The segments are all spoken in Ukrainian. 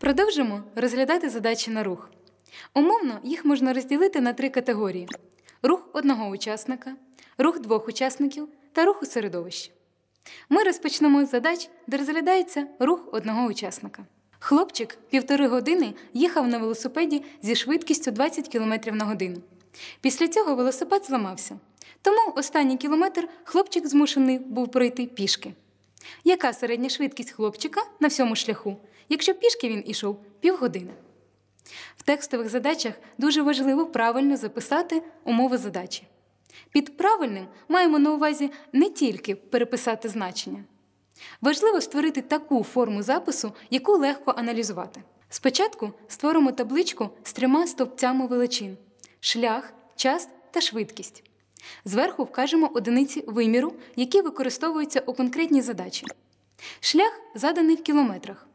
Продовжимо розглядати задачі на рух. Умовно, їх можна розділити на три категорії: рух одного учасника, рух двох учасників та рух у середовищі. Ми розпочнемо з задач, де розглядається рух одного учасника. Хлопчик півтори години їхав на велосипеді зі швидкістю 20 км на годину. Після цього велосипед зламався. Тому останній кілометр хлопчик змушений був пройти пішки. Яка середня швидкість хлопчика на всьому шляху якщо пішки він ішов півгодини. В текстових задачах дуже важливо правильно записати умови задачі. Під правильним маємо на увазі не тільки переписати значення. Важливо створити таку форму запису, яку легко аналізувати. Спочатку створимо табличку з трьома стовпцями величин: шлях, час та швидкість. Зверху вкажемо одиниці виміру, які використовуються у конкретній задачі. Шлях заданий в кілометрах,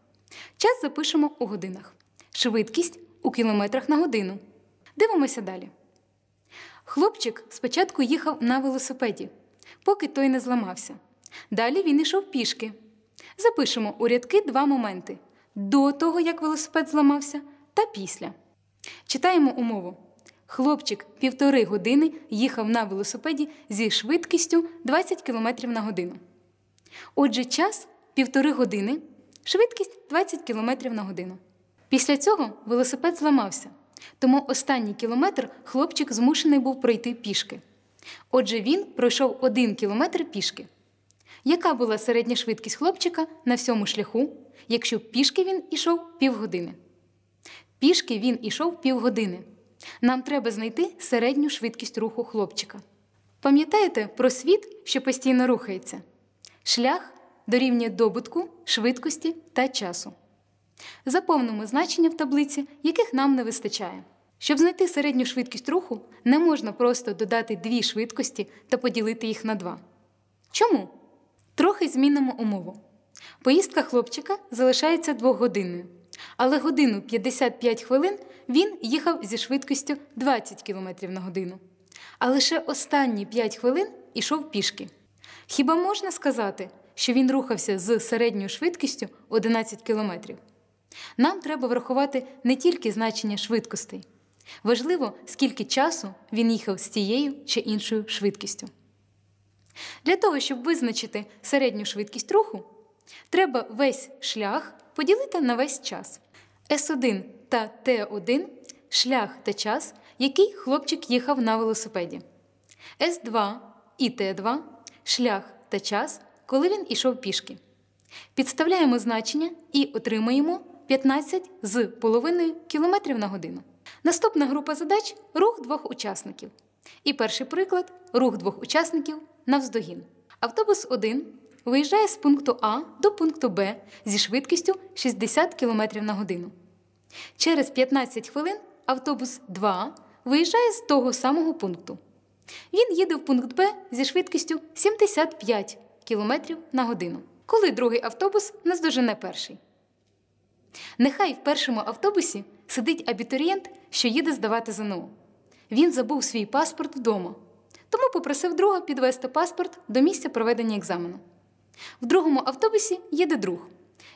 Час запишемо у годинах. Швидкість у кілометрах на годину. Дивимося далі. Хлопчик спочатку їхав на велосипеді, поки той не зламався. Далі він йшов пішки. Запишемо у рядки два моменти: до того, як велосипед зламався, та після. Читаємо умову. Хлопчик півтори години їхав на велосипеді зі швидкістю 20 км на годину. Отже, час півтори години швидкість 20 км на годину. Після цього велосипед зламався, тому останній кілометр хлопчик змушений був пройти пішки. Отже, він пройшов один кілометр пішки. Яка була середня швидкість хлопчика на всьому шляху, якщо пішки він ішов півгодини? Пішки він ішов півгодини. Нам треба знайти середню швидкість руху хлопчика. Пам'ятаєте про світ, що постійно рухається? Шлях дорівнює добутку, швидкості та часу. Заповнимо значення в таблиці, яких нам не вистачає. Щоб знайти середню швидкість руху, не можна просто додати дві швидкості та поділити їх на два. Чому? Трохи змінимо умову. Поїздка хлопчика залишається двохгодинною, але годину 55 хвилин він їхав зі швидкістю 20 км на годину. А лише останні 5 хвилин ішов пішки. Хіба можна сказати, що він рухався з середньою швидкістю 11 км. Нам треба врахувати не тільки значення швидкостей. Важливо, скільки часу він їхав з тією чи іншою швидкістю. Для того, щоб визначити середню швидкість руху, треба весь шлях поділити на весь час. С1 та Т1 шлях та час, який хлопчик їхав на велосипеді. С2 і Т2 шлях та час, коли він ішов пішки. Підставляємо значення і отримаємо 15 з половиною кілометрів на годину. Наступна група задач рух двох учасників. І перший приклад рух двох учасників навздогін. Автобус 1 виїжджає з пункту А до пункту Б зі швидкістю 60 км на годину. Через 15 хвилин автобус 2 виїжджає з того самого пункту. Він їде в пункт Б зі швидкістю 75 Кілометрів на годину, коли другий автобус наздожене перший. Нехай в першому автобусі сидить абітурієнт, що їде здавати ЗНО. Він забув свій паспорт вдома, тому попросив друга підвести паспорт до місця проведення екзамену. В другому автобусі їде друг.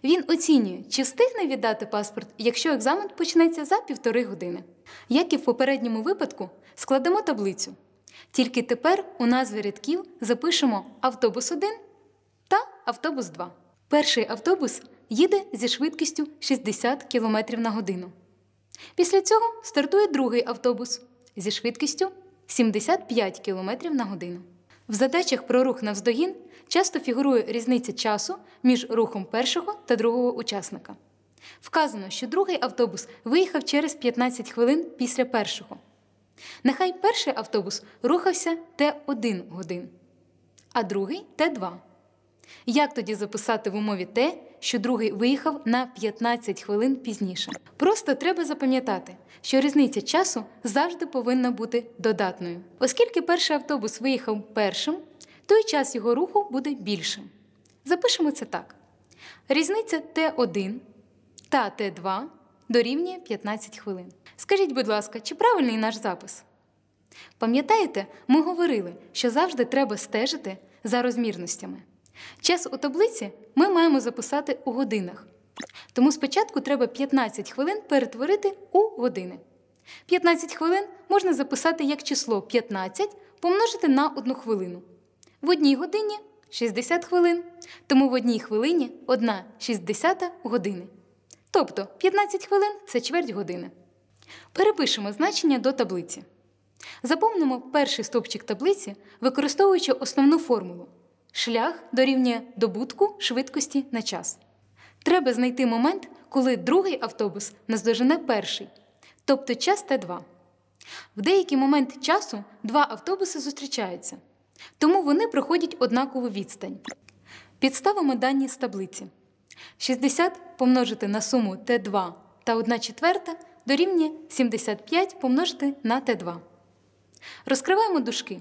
Він оцінює, чи встигне віддати паспорт, якщо екзамен почнеться за півтори години. Як і в попередньому випадку, складемо таблицю. Тільки тепер у назві рядків запишемо автобус 1 та автобус 2. Перший автобус їде зі швидкістю 60 км на годину. Після цього стартує другий автобус зі швидкістю 75 км на годину. В задачах про рух навздогін часто фігурує різниця часу між рухом першого та другого учасника. Вказано, що другий автобус виїхав через 15 хвилин після першого. Нехай перший автобус рухався Т1 годин, а другий Т2. Як тоді записати в умові те, що другий виїхав на 15 хвилин пізніше? Просто треба запам'ятати, що різниця часу завжди повинна бути додатною. Оскільки перший автобус виїхав першим, то й час його руху буде більшим. Запишемо це так: різниця Т1 та Т2 дорівнює 15 хвилин. Скажіть, будь ласка, чи правильний наш запис? Пам'ятаєте, ми говорили, що завжди треба стежити за розмірностями. Час у таблиці ми маємо записати у годинах. Тому спочатку треба 15 хвилин перетворити у години. 15 хвилин можна записати як число 15 помножити на 1 хвилину. В одній годині 60 хвилин, тому в одній хвилині 1 60 години. Тобто 15 хвилин це чверть години. Перепишемо значення до таблиці. Заповнимо перший стовпчик таблиці, використовуючи основну формулу. Шлях дорівнює добутку швидкості на час. Треба знайти момент, коли другий автобус наздожене перший, тобто час Т2. В деякий момент часу два автобуси зустрічаються, тому вони проходять однакову відстань. Підставимо дані з таблиці. 60 помножити на суму Т2 та 1 четверта дорівнює 75 помножити на Т2. Розкриваємо дужки.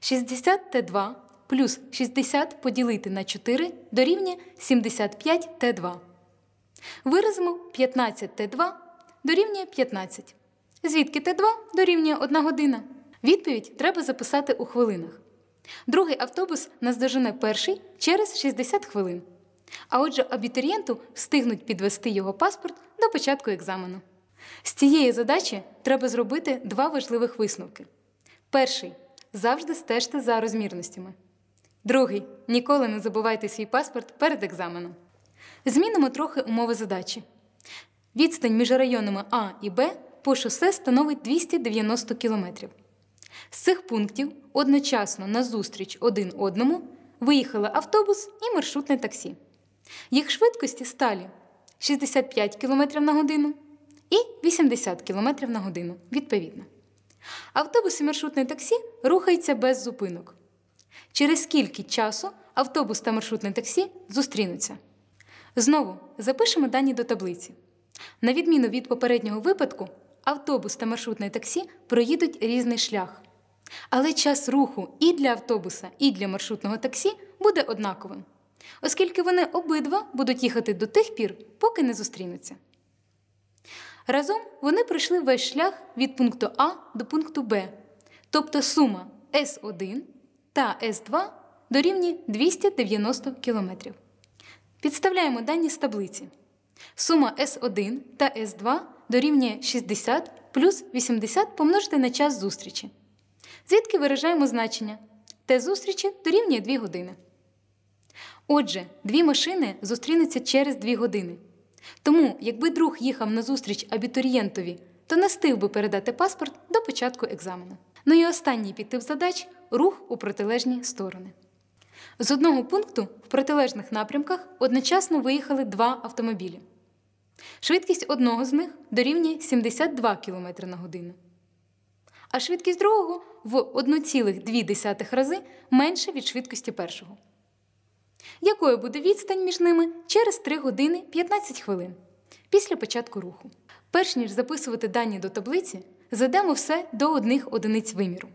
60 Т2 плюс 60 поділити на 4 дорівнює 75 Т2. Виразимо 15 Т2 дорівнює 15. Звідки Т2 дорівнює 1 година. Відповідь треба записати у хвилинах. Другий автобус наздожене перший через 60 хвилин. А отже, абітурієнту встигнуть підвести його паспорт до початку екзамену. З цієї задачі треба зробити два важливих висновки: перший завжди стежте за розмірностями. Другий ніколи не забувайте свій паспорт перед екзаменом. Змінимо трохи умови задачі. Відстань між районами А і Б по шосе становить 290 км. З цих пунктів одночасно назустріч один одному виїхали автобус і маршрутне таксі. Їх швидкості сталі 65 км на годину і 80 км на годину відповідно. Автобус і маршрутне таксі рухаються без зупинок. Через скільки часу автобус та маршрутне таксі зустрінуться? Знову запишемо дані до таблиці. На відміну від попереднього випадку, автобус та маршрутне таксі проїдуть різний шлях. Але час руху і для автобуса, і для маршрутного таксі буде однаковим оскільки вони обидва будуть їхати до тих пір, поки не зустрінуться. Разом вони пройшли весь шлях від пункту А до пункту Б, тобто сума С1 та С2 дорівнює 290 км. Підставляємо дані з таблиці. Сума С1 та С2 дорівнює 60 плюс 80 помножити на час зустрічі. Звідки виражаємо значення? те зустрічі дорівнює 2 години. Отже, дві машини зустрінуться через дві години. Тому, якби друг їхав на зустріч абітурієнтові, то не стиг би передати паспорт до початку екзамену. Ну і останній підтип задач рух у протилежні сторони. З одного пункту в протилежних напрямках одночасно виїхали два автомобілі. Швидкість одного з них дорівнює 72 км на годину. А швидкість другого в 1,2 рази менше від швидкості першого якою буде відстань між ними через 3 години 15 хвилин після початку руху. Перш ніж записувати дані до таблиці, задамо все до одних одиниць виміру.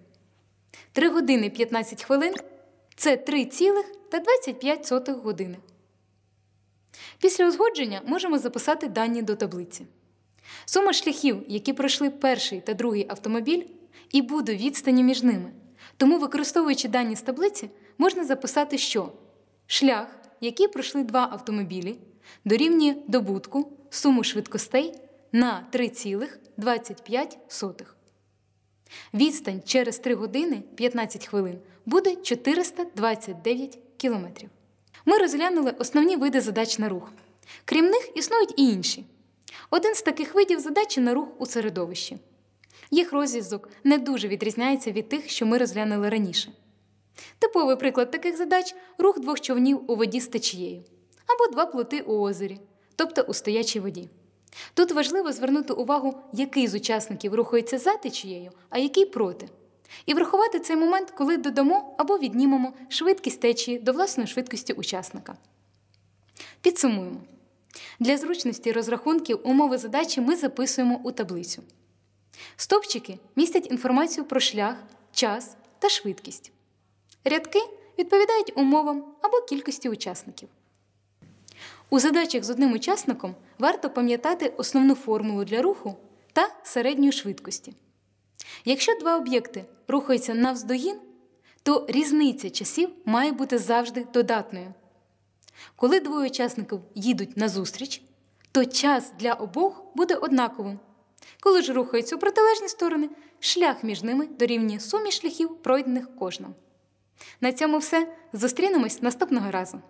3 години 15 хвилин це 3,25 години. Після узгодження можемо записати дані до таблиці. Сума шляхів, які пройшли перший та другий автомобіль, і буде відстані між ними. Тому, використовуючи дані з таблиці, можна записати, що Шлях, який пройшли два автомобілі, дорівнює добутку суму швидкостей на 3,25. Відстань через 3 години 15 хвилин буде 429 кілометрів. Ми розглянули основні види задач на рух. Крім них, існують і інші. Один з таких видів задачі на рух у середовищі. Їх розв'язок не дуже відрізняється від тих, що ми розглянули раніше. Типовий приклад таких задач рух двох човнів у воді з течією, або два плоти у озері, тобто у стоячій воді. Тут важливо звернути увагу, який з учасників рухається за течією, а який проти. І врахувати цей момент, коли додамо або віднімемо швидкість течії до власної швидкості учасника. Підсумуємо. Для зручності розрахунків умови задачі ми записуємо у таблицю. Стопчики містять інформацію про шлях, час та швидкість. Рядки відповідають умовам або кількості учасників. У задачах з одним учасником варто пам'ятати основну формулу для руху та середньої швидкості. Якщо два об'єкти рухаються навздогін, то різниця часів має бути завжди додатною. Коли двоє учасників їдуть назустріч, то час для обох буде однаковим. Коли ж рухаються у протилежні сторони, шлях між ними дорівнює сумі шляхів, пройдених кожним. На цьому все. Зустрінемось наступного разу.